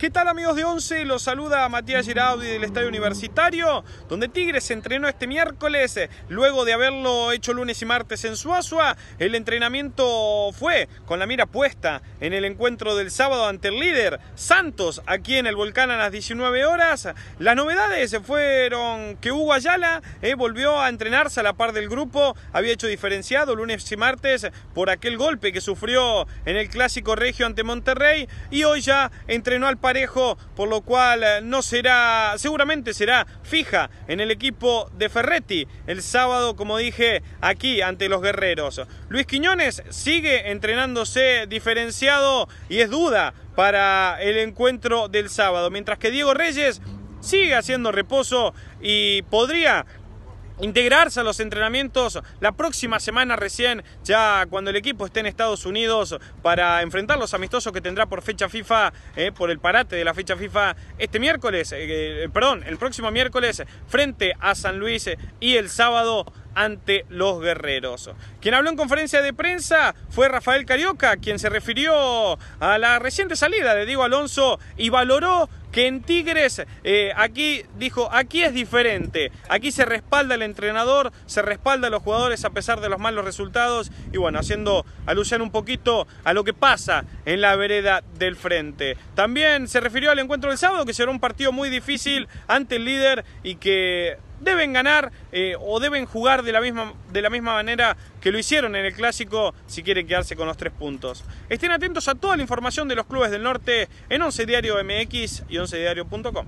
¿Qué tal amigos de Once? Los saluda Matías Giraudi del Estadio Universitario, donde Tigres se entrenó este miércoles, eh, luego de haberlo hecho lunes y martes en Suazua. El entrenamiento fue con la mira puesta en el encuentro del sábado ante el líder Santos, aquí en el Volcán a las 19 horas. Las novedades fueron que Hugo Ayala eh, volvió a entrenarse a la par del grupo, había hecho diferenciado lunes y martes por aquel golpe que sufrió en el Clásico Regio ante Monterrey y hoy ya entrenó al por lo cual eh, no será, seguramente será fija en el equipo de Ferretti el sábado, como dije, aquí ante los guerreros. Luis Quiñones sigue entrenándose diferenciado y es duda para el encuentro del sábado, mientras que Diego Reyes sigue haciendo reposo y podría integrarse a los entrenamientos la próxima semana recién, ya cuando el equipo esté en Estados Unidos para enfrentar los amistosos que tendrá por fecha FIFA, eh, por el parate de la fecha FIFA este miércoles, eh, eh, perdón, el próximo miércoles frente a San Luis y el sábado ante los guerreros. Quien habló en conferencia de prensa fue Rafael Carioca, quien se refirió a la reciente salida de Diego Alonso y valoró que en Tigres eh, aquí dijo, aquí es diferente, aquí se respalda el entrenador, se respalda a los jugadores a pesar de los malos resultados y bueno, haciendo alusión un poquito a lo que pasa en la vereda del frente. También se refirió al encuentro del sábado, que será un partido muy difícil ante el líder y que deben ganar eh, o deben jugar de la, misma, de la misma manera que lo hicieron en el clásico si quieren quedarse con los tres puntos. Estén atentos a toda la información de los clubes del norte en 11 Diario MX y 11diario.com.